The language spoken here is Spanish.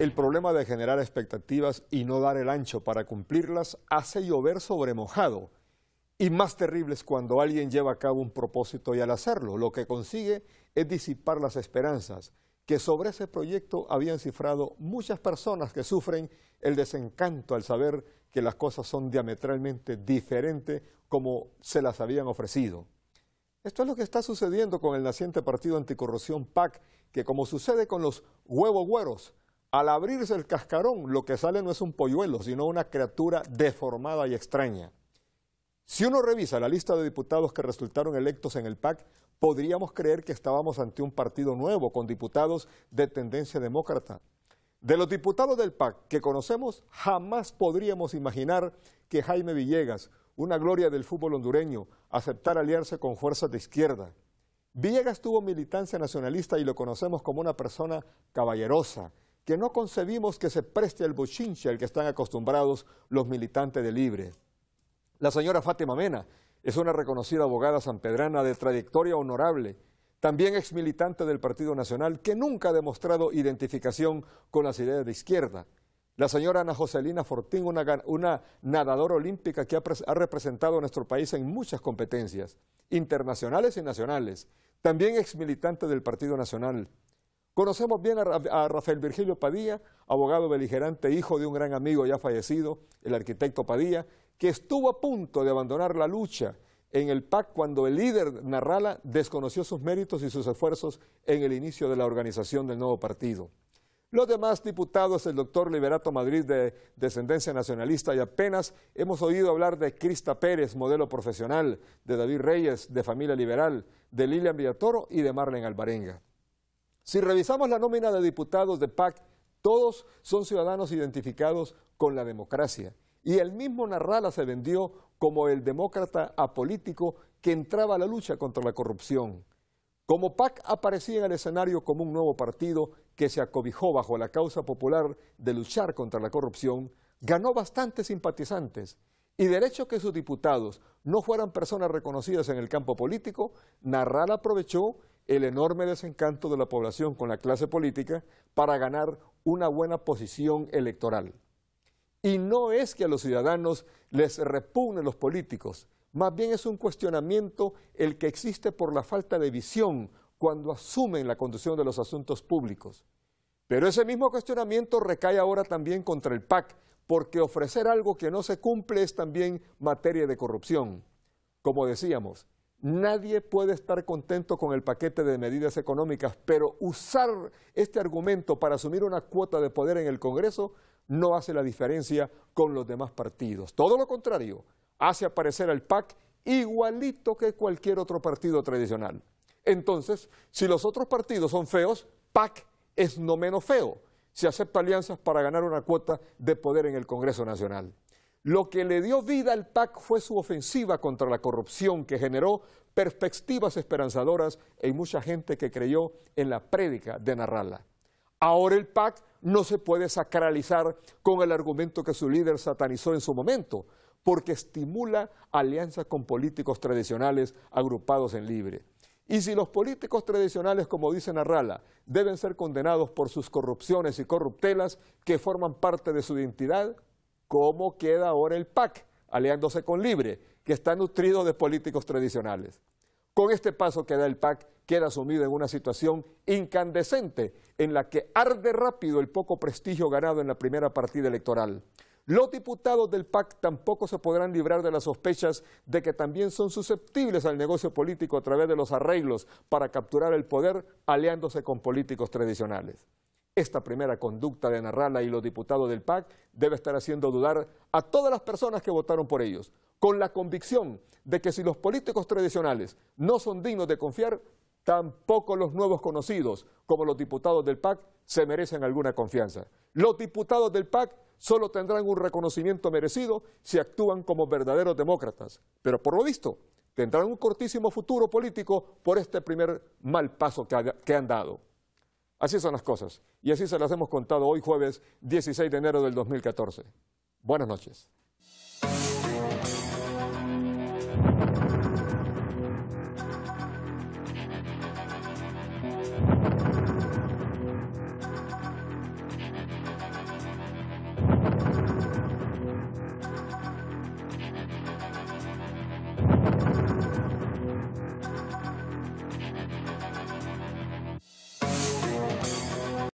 El problema de generar expectativas y no dar el ancho para cumplirlas hace llover sobre mojado. Y más terrible es cuando alguien lleva a cabo un propósito y al hacerlo lo que consigue es disipar las esperanzas que sobre ese proyecto habían cifrado muchas personas que sufren el desencanto al saber que las cosas son diametralmente diferentes como se las habían ofrecido. Esto es lo que está sucediendo con el naciente partido anticorrupción PAC, que como sucede con los huevos güeros, al abrirse el cascarón, lo que sale no es un polluelo, sino una criatura deformada y extraña. Si uno revisa la lista de diputados que resultaron electos en el PAC, podríamos creer que estábamos ante un partido nuevo, con diputados de tendencia demócrata. De los diputados del PAC que conocemos, jamás podríamos imaginar que Jaime Villegas, una gloria del fútbol hondureño, aceptara aliarse con fuerzas de izquierda. Villegas tuvo militancia nacionalista y lo conocemos como una persona caballerosa, que no concebimos que se preste el bochinche al que están acostumbrados los militantes de Libre. La señora Fátima Mena es una reconocida abogada sanpedrana de trayectoria honorable, también ex militante del Partido Nacional, que nunca ha demostrado identificación con las ideas de izquierda. La señora Ana Joselina Fortín, una, nadadora olímpica que ha, ha representado a nuestro país en muchas competencias, internacionales y nacionales, también ex militante del Partido Nacional, Conocemos bien a, Rafael Virgilio Padilla, abogado beligerante, hijo de un gran amigo ya fallecido, el arquitecto Padilla, que estuvo a punto de abandonar la lucha en el PAC cuando el líder Narrala desconoció sus méritos y sus esfuerzos en el inicio de la organización del nuevo partido. Los demás diputados, el doctor Liberato Madrid de descendencia nacionalista y apenas hemos oído hablar de Crista Pérez, modelo profesional, de David Reyes, de familia liberal, de Lilian Villatoro y de Marlen Albarenga. Si revisamos la nómina de diputados de PAC, todos son ciudadanos identificados con la democracia. Y el mismo Narrala se vendió como el demócrata apolítico que entraba a la lucha contra la corrupción. Como PAC aparecía en el escenario como un nuevo partido que se acobijó bajo la causa popular de luchar contra la corrupción, ganó bastantes simpatizantes. Y derecho que sus diputados no fueran personas reconocidas en el campo político, Narrala aprovechó el enorme desencanto de la población con la clase política para ganar una buena posición electoral. Y no es que a los ciudadanos les repugnen los políticos, más bien es un cuestionamiento el que existe por la falta de visión cuando asumen la conducción de los asuntos públicos. Pero ese mismo cuestionamiento recae ahora también contra el PAC, porque ofrecer algo que no se cumple es también materia de corrupción. Como decíamos, Nadie puede estar contento con el paquete de medidas económicas, pero usar este argumento para asumir una cuota de poder en el Congreso no hace la diferencia con los demás partidos. Todo lo contrario, hace aparecer al PAC igualito que cualquier otro partido tradicional. Entonces, si los otros partidos son feos, PAC es no menos feo si acepta alianzas para ganar una cuota de poder en el Congreso Nacional. Lo que le dio vida al PAC fue su ofensiva contra la corrupción que generó perspectivas esperanzadoras en mucha gente que creyó en la prédica de Narrala. Ahora el PAC no se puede sacralizar con el argumento que su líder satanizó en su momento, porque estimula alianzas con políticos tradicionales agrupados en libre. Y si los políticos tradicionales, como dice Narrala, deben ser condenados por sus corrupciones y corruptelas que forman parte de su identidad, cómo queda ahora el PAC aliándose con Libre, que está nutrido de políticos tradicionales. Con este paso que da el PAC, queda sumido en una situación incandescente en la que arde rápido el poco prestigio ganado en la primera partida electoral. Los diputados del PAC tampoco se podrán librar de las sospechas de que también son susceptibles al negocio político a través de los arreglos para capturar el poder aliándose con políticos tradicionales. Esta primera conducta de Narrala y los diputados del PAC debe estar haciendo dudar a todas las personas que votaron por ellos, con la convicción de que si los políticos tradicionales no son dignos de confiar, tampoco los nuevos conocidos, como los diputados del PAC, se merecen alguna confianza. Los diputados del PAC solo tendrán un reconocimiento merecido si actúan como verdaderos demócratas, pero por lo visto tendrán un cortísimo futuro político por este primer mal paso que han dado. Así son las cosas. Y así se las hemos contado hoy jueves 16 de enero del 2014. Buenas noches.